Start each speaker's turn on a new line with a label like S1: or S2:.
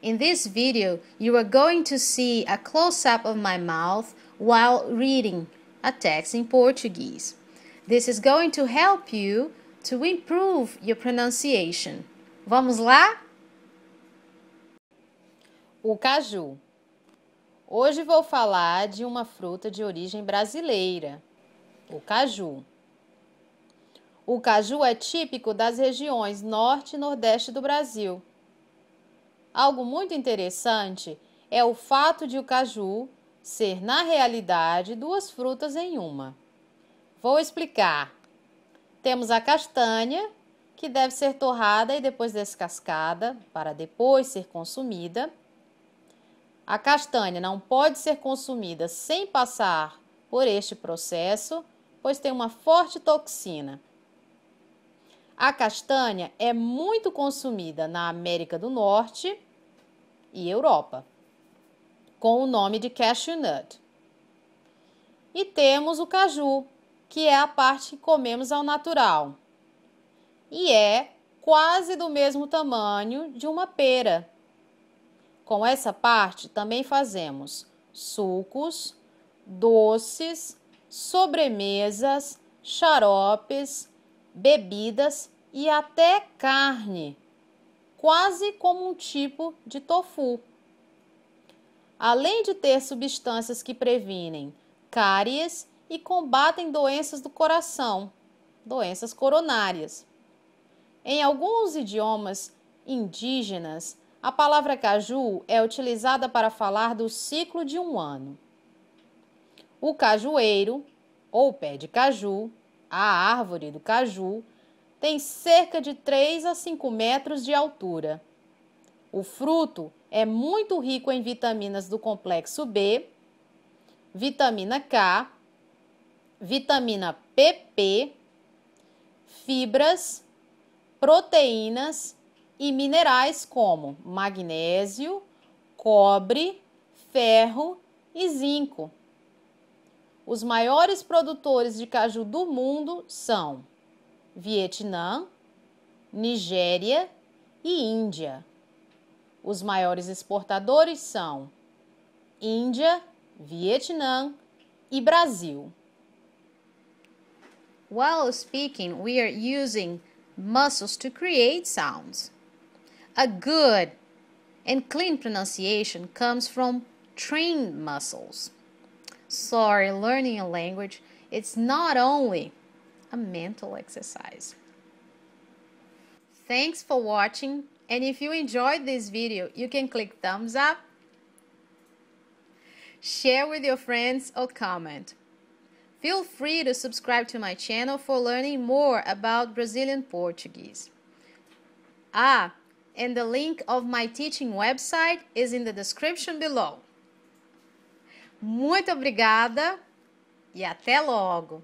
S1: In this video, you are going to see a close-up of my mouth while reading a text in Portuguese. This is going to help you to improve your pronunciation. Vamos lá? O caju. Hoje vou falar de uma fruta de origem brasileira, o caju. O caju é típico das regiões norte e nordeste do Brasil. Algo muito interessante é o fato de o caju ser, na realidade, duas frutas em uma. Vou explicar. Temos a castanha, que deve ser torrada e depois descascada, para depois ser consumida. A castanha não pode ser consumida sem passar por este processo, pois tem uma forte toxina. A castanha é muito consumida na América do Norte e Europa, com o nome de cashew nut. E temos o caju, que é a parte que comemos ao natural. E é quase do mesmo tamanho de uma pera. Com essa parte também fazemos sucos, doces, sobremesas, xaropes, bebidas e até carne quase como um tipo de tofu. Além de ter substâncias que previnem cáries e combatem doenças do coração, doenças coronárias. Em alguns idiomas indígenas, a palavra caju é utilizada para falar do ciclo de um ano. O cajueiro, ou pé de caju, a árvore do caju, tem cerca de 3 a 5 metros de altura. O fruto é muito rico em vitaminas do complexo B, vitamina K, vitamina PP, fibras, proteínas e minerais como magnésio, cobre, ferro e zinco. Os maiores produtores de caju do mundo são Vietnã, Nigéria e Índia. Os maiores exportadores são Índia, Vietnã e Brasil. While speaking, we are using muscles to create sounds. A good and clean pronunciation comes from trained muscles. Sorry, learning a language, it's not only a mental exercise. Thanks for watching and if you enjoyed this video, you can click thumbs up, share with your friends or comment. Feel free to subscribe to my channel for learning more about Brazilian Portuguese. Ah, and the link of my teaching website is in the description below. Muito obrigada e até logo!